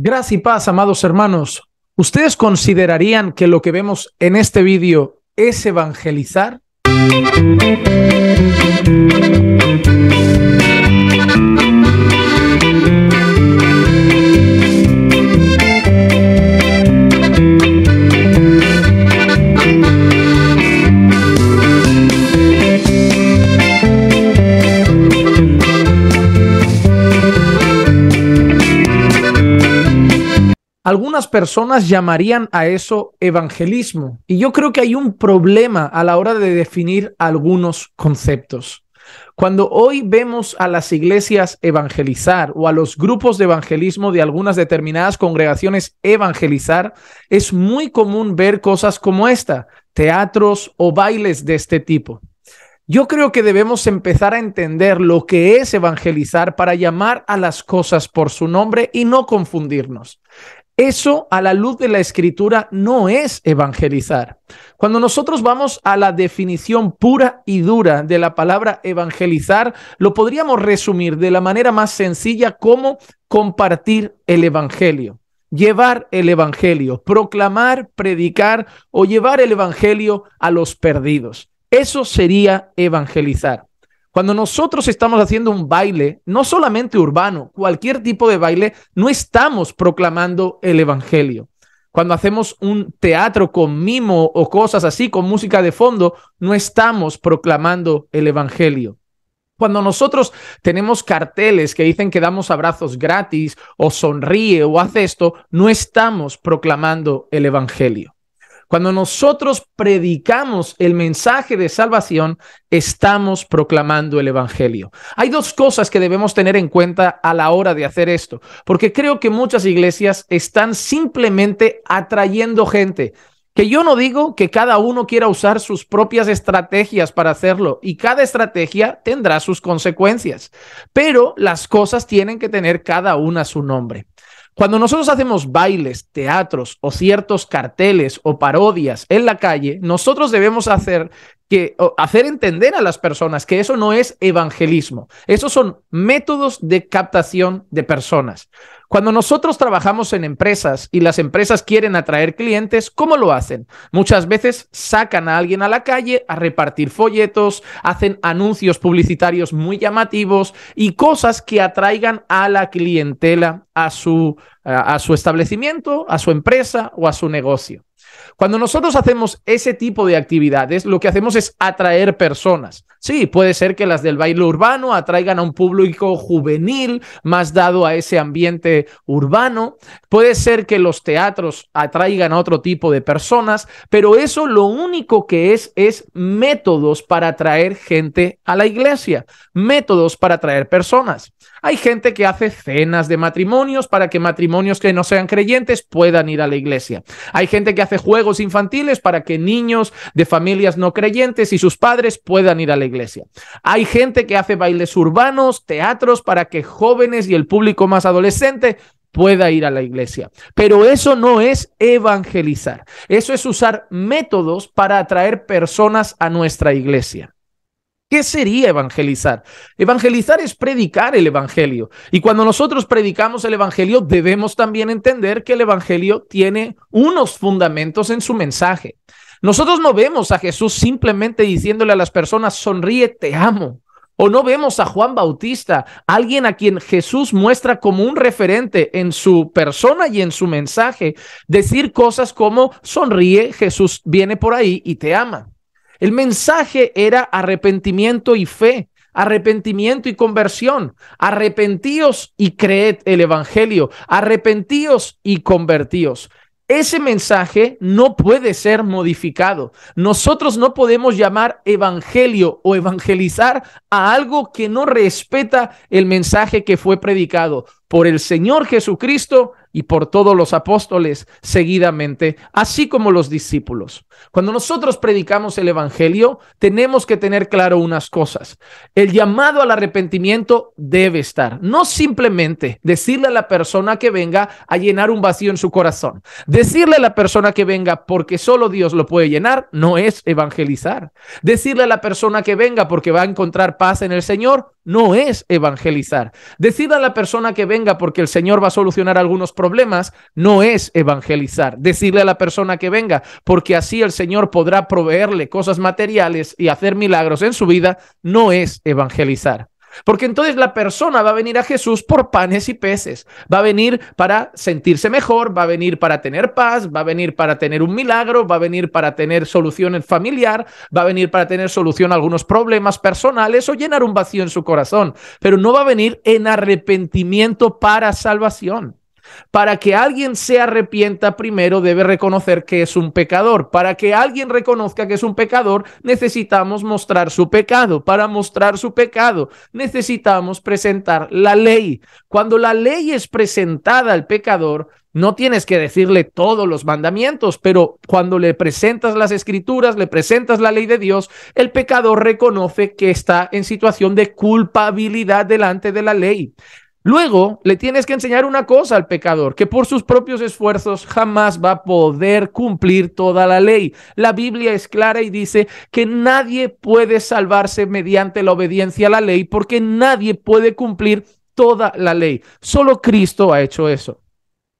Gracias y paz, amados hermanos. ¿Ustedes considerarían que lo que vemos en este vídeo es evangelizar? Algunas personas llamarían a eso evangelismo. Y yo creo que hay un problema a la hora de definir algunos conceptos. Cuando hoy vemos a las iglesias evangelizar o a los grupos de evangelismo de algunas determinadas congregaciones evangelizar, es muy común ver cosas como esta, teatros o bailes de este tipo. Yo creo que debemos empezar a entender lo que es evangelizar para llamar a las cosas por su nombre y no confundirnos. Eso a la luz de la escritura no es evangelizar. Cuando nosotros vamos a la definición pura y dura de la palabra evangelizar, lo podríamos resumir de la manera más sencilla como compartir el evangelio, llevar el evangelio, proclamar, predicar o llevar el evangelio a los perdidos. Eso sería evangelizar. Cuando nosotros estamos haciendo un baile, no solamente urbano, cualquier tipo de baile, no estamos proclamando el Evangelio. Cuando hacemos un teatro con mimo o cosas así, con música de fondo, no estamos proclamando el Evangelio. Cuando nosotros tenemos carteles que dicen que damos abrazos gratis o sonríe o hace esto, no estamos proclamando el Evangelio. Cuando nosotros predicamos el mensaje de salvación, estamos proclamando el Evangelio. Hay dos cosas que debemos tener en cuenta a la hora de hacer esto, porque creo que muchas iglesias están simplemente atrayendo gente. Que yo no digo que cada uno quiera usar sus propias estrategias para hacerlo y cada estrategia tendrá sus consecuencias, pero las cosas tienen que tener cada una su nombre. Cuando nosotros hacemos bailes, teatros o ciertos carteles o parodias en la calle, nosotros debemos hacer que hacer entender a las personas que eso no es evangelismo. Esos son métodos de captación de personas. Cuando nosotros trabajamos en empresas y las empresas quieren atraer clientes, ¿cómo lo hacen? Muchas veces sacan a alguien a la calle a repartir folletos, hacen anuncios publicitarios muy llamativos y cosas que atraigan a la clientela, a su, a, su establecimiento, a su empresa o a su negocio. Cuando nosotros hacemos ese tipo de actividades, lo que hacemos es atraer personas. Sí, puede ser que las del baile urbano atraigan a un público juvenil más dado a ese ambiente urbano. Puede ser que los teatros atraigan a otro tipo de personas, pero eso lo único que es es métodos para atraer gente a la iglesia, métodos para atraer personas. Hay gente que hace cenas de matrimonios para que matrimonios que no sean creyentes puedan ir a la iglesia. Hay gente que hace juegos infantiles para que niños de familias no creyentes y sus padres puedan ir a la iglesia. Hay gente que hace bailes urbanos, teatros para que jóvenes y el público más adolescente pueda ir a la iglesia. Pero eso no es evangelizar. Eso es usar métodos para atraer personas a nuestra iglesia. ¿Qué sería evangelizar? Evangelizar es predicar el Evangelio. Y cuando nosotros predicamos el Evangelio, debemos también entender que el Evangelio tiene unos fundamentos en su mensaje. Nosotros no vemos a Jesús simplemente diciéndole a las personas, sonríe, te amo. O no vemos a Juan Bautista, alguien a quien Jesús muestra como un referente en su persona y en su mensaje, decir cosas como, sonríe, Jesús viene por ahí y te ama. El mensaje era arrepentimiento y fe, arrepentimiento y conversión. Arrepentíos y creed el Evangelio, arrepentíos y convertíos. Ese mensaje no puede ser modificado. Nosotros no podemos llamar evangelio o evangelizar a algo que no respeta el mensaje que fue predicado por el Señor Jesucristo y por todos los apóstoles seguidamente, así como los discípulos. Cuando nosotros predicamos el Evangelio, tenemos que tener claro unas cosas. El llamado al arrepentimiento debe estar, no simplemente decirle a la persona que venga a llenar un vacío en su corazón. Decirle a la persona que venga porque solo Dios lo puede llenar, no es evangelizar. Decirle a la persona que venga porque va a encontrar paz en el Señor, no es evangelizar. Decir a la persona que venga porque el Señor va a solucionar algunos problemas, no es evangelizar. Decirle a la persona que venga porque así el Señor podrá proveerle cosas materiales y hacer milagros en su vida, no es evangelizar. Porque entonces la persona va a venir a Jesús por panes y peces, va a venir para sentirse mejor, va a venir para tener paz, va a venir para tener un milagro, va a venir para tener solución familiar, va a venir para tener solución a algunos problemas personales o llenar un vacío en su corazón, pero no va a venir en arrepentimiento para salvación. Para que alguien se arrepienta, primero debe reconocer que es un pecador. Para que alguien reconozca que es un pecador, necesitamos mostrar su pecado. Para mostrar su pecado, necesitamos presentar la ley. Cuando la ley es presentada al pecador, no tienes que decirle todos los mandamientos, pero cuando le presentas las escrituras, le presentas la ley de Dios, el pecador reconoce que está en situación de culpabilidad delante de la ley. Luego le tienes que enseñar una cosa al pecador, que por sus propios esfuerzos jamás va a poder cumplir toda la ley. La Biblia es clara y dice que nadie puede salvarse mediante la obediencia a la ley porque nadie puede cumplir toda la ley. Solo Cristo ha hecho eso.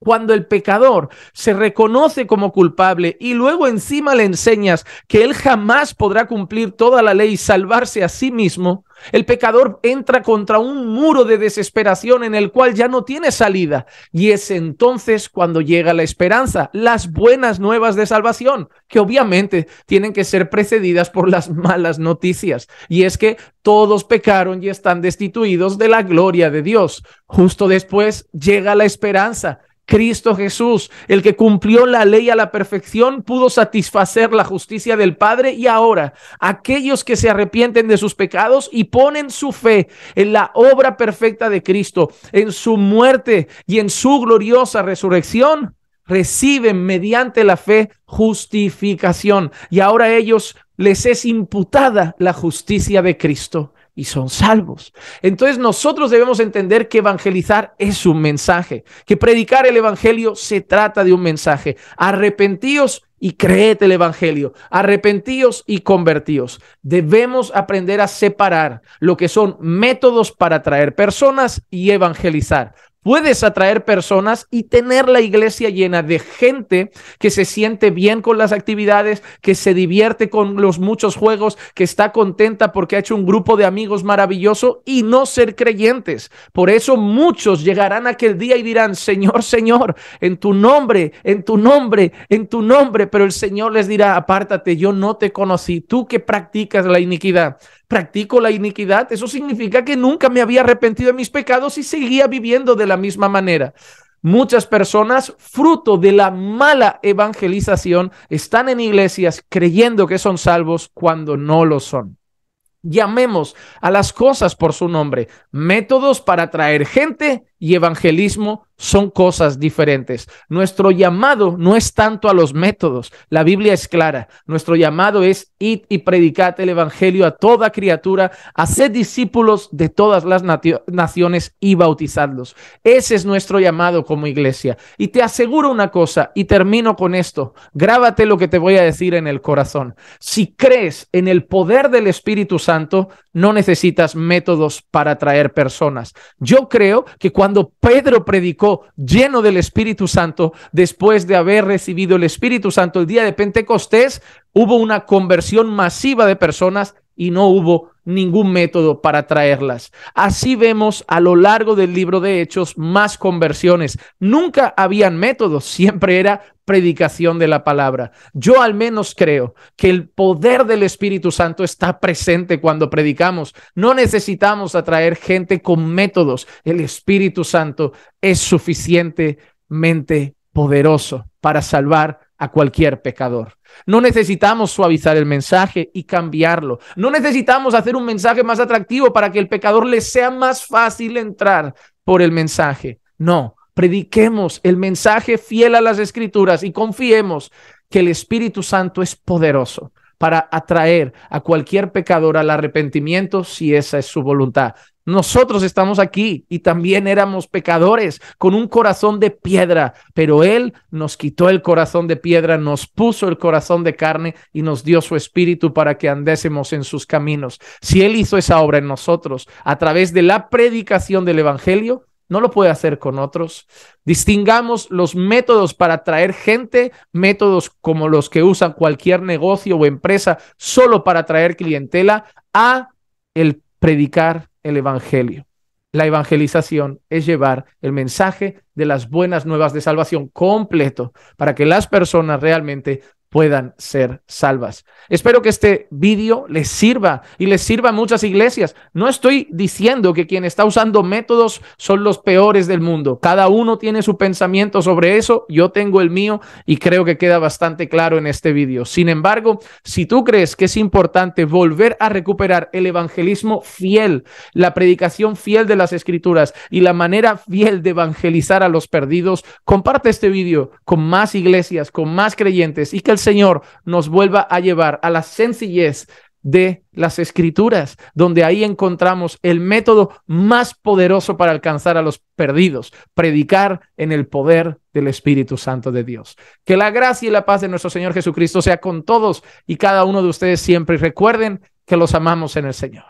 Cuando el pecador se reconoce como culpable y luego encima le enseñas que él jamás podrá cumplir toda la ley y salvarse a sí mismo, el pecador entra contra un muro de desesperación en el cual ya no tiene salida. Y es entonces cuando llega la esperanza, las buenas nuevas de salvación, que obviamente tienen que ser precedidas por las malas noticias. Y es que todos pecaron y están destituidos de la gloria de Dios. Justo después llega la esperanza Cristo Jesús, el que cumplió la ley a la perfección, pudo satisfacer la justicia del Padre y ahora aquellos que se arrepienten de sus pecados y ponen su fe en la obra perfecta de Cristo, en su muerte y en su gloriosa resurrección, reciben mediante la fe justificación y ahora a ellos les es imputada la justicia de Cristo y son salvos. Entonces nosotros debemos entender que evangelizar es un mensaje, que predicar el Evangelio se trata de un mensaje. Arrepentíos y creed el Evangelio. Arrepentíos y convertíos. Debemos aprender a separar lo que son métodos para atraer personas y evangelizar puedes atraer personas y tener la iglesia llena de gente que se siente bien con las actividades, que se divierte con los muchos juegos, que está contenta porque ha hecho un grupo de amigos maravilloso y no ser creyentes. Por eso muchos llegarán aquel día y dirán, Señor, Señor, en tu nombre, en tu nombre, en tu nombre, pero el Señor les dirá, apártate, yo no te conocí, tú que practicas la iniquidad practico la iniquidad, eso significa que nunca me había arrepentido de mis pecados y seguía viviendo de la misma manera. Muchas personas, fruto de la mala evangelización, están en iglesias creyendo que son salvos cuando no lo son. Llamemos a las cosas por su nombre, métodos para atraer gente y evangelismo son cosas diferentes. Nuestro llamado no es tanto a los métodos, la Biblia es clara. Nuestro llamado es id y predicate el evangelio a toda criatura, haced discípulos de todas las naciones y bautizadlos. Ese es nuestro llamado como iglesia. Y te aseguro una cosa y termino con esto. Grábate lo que te voy a decir en el corazón. Si crees en el poder del Espíritu Santo, no necesitas métodos para atraer personas. Yo creo que cuando cuando Pedro predicó lleno del Espíritu Santo, después de haber recibido el Espíritu Santo el día de Pentecostés, hubo una conversión masiva de personas y no hubo ningún método para traerlas. Así vemos a lo largo del libro de Hechos más conversiones. Nunca habían métodos, siempre era predicación de la palabra. Yo al menos creo que el poder del Espíritu Santo está presente cuando predicamos. No necesitamos atraer gente con métodos. El Espíritu Santo es suficientemente poderoso para salvar a cualquier pecador. No necesitamos suavizar el mensaje y cambiarlo. No necesitamos hacer un mensaje más atractivo para que el pecador le sea más fácil entrar por el mensaje. No, prediquemos el mensaje fiel a las escrituras y confiemos que el Espíritu Santo es poderoso para atraer a cualquier pecador al arrepentimiento si esa es su voluntad. Nosotros estamos aquí y también éramos pecadores con un corazón de piedra, pero Él nos quitó el corazón de piedra, nos puso el corazón de carne y nos dio su espíritu para que andésemos en sus caminos. Si Él hizo esa obra en nosotros a través de la predicación del Evangelio, no lo puede hacer con otros. Distingamos los métodos para atraer gente, métodos como los que usan cualquier negocio o empresa solo para atraer clientela, a el predicar el Evangelio. La evangelización es llevar el mensaje de las buenas nuevas de salvación completo para que las personas realmente puedan ser salvas. Espero que este vídeo les sirva y les sirva a muchas iglesias. No estoy diciendo que quien está usando métodos son los peores del mundo. Cada uno tiene su pensamiento sobre eso. Yo tengo el mío y creo que queda bastante claro en este vídeo. Sin embargo, si tú crees que es importante volver a recuperar el evangelismo fiel, la predicación fiel de las escrituras y la manera fiel de evangelizar a los perdidos, comparte este vídeo con más iglesias, con más creyentes y que el Señor nos vuelva a llevar a la sencillez de las escrituras, donde ahí encontramos el método más poderoso para alcanzar a los perdidos, predicar en el poder del Espíritu Santo de Dios. Que la gracia y la paz de nuestro Señor Jesucristo sea con todos y cada uno de ustedes siempre. Y recuerden que los amamos en el Señor.